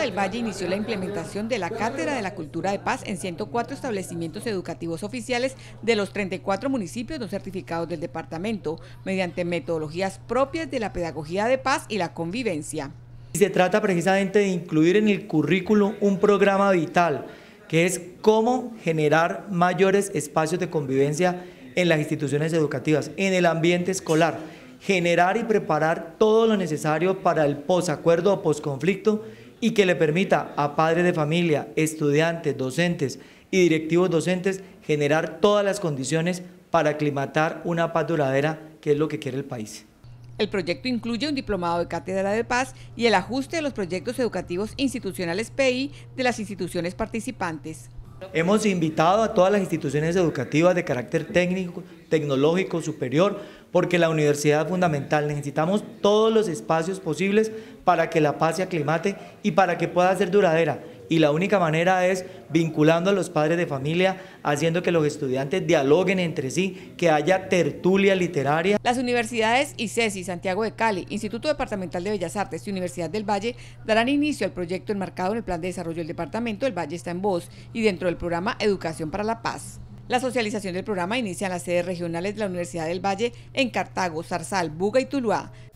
El Valle inició la implementación de la Cátedra de la Cultura de Paz en 104 establecimientos educativos oficiales de los 34 municipios no certificados del departamento, mediante metodologías propias de la pedagogía de paz y la convivencia. Se trata precisamente de incluir en el currículo un programa vital, que es cómo generar mayores espacios de convivencia en las instituciones educativas, en el ambiente escolar, generar y preparar todo lo necesario para el posacuerdo o posconflicto y que le permita a padres de familia, estudiantes, docentes y directivos docentes generar todas las condiciones para aclimatar una paz duradera que es lo que quiere el país. El proyecto incluye un diplomado de cátedra de paz y el ajuste de los proyectos educativos institucionales PI de las instituciones participantes. Hemos invitado a todas las instituciones educativas de carácter técnico, tecnológico, superior, porque la universidad es fundamental. Necesitamos todos los espacios posibles para que la paz se aclimate y para que pueda ser duradera y la única manera es vinculando a los padres de familia, haciendo que los estudiantes dialoguen entre sí, que haya tertulia literaria. Las universidades ICESI, Santiago de Cali, Instituto Departamental de Bellas Artes y Universidad del Valle darán inicio al proyecto enmarcado en el Plan de Desarrollo del Departamento El Valle está en voz y dentro del programa Educación para la Paz. La socialización del programa inicia en las sedes regionales de la Universidad del Valle en Cartago, Zarzal, Buga y Tuluá.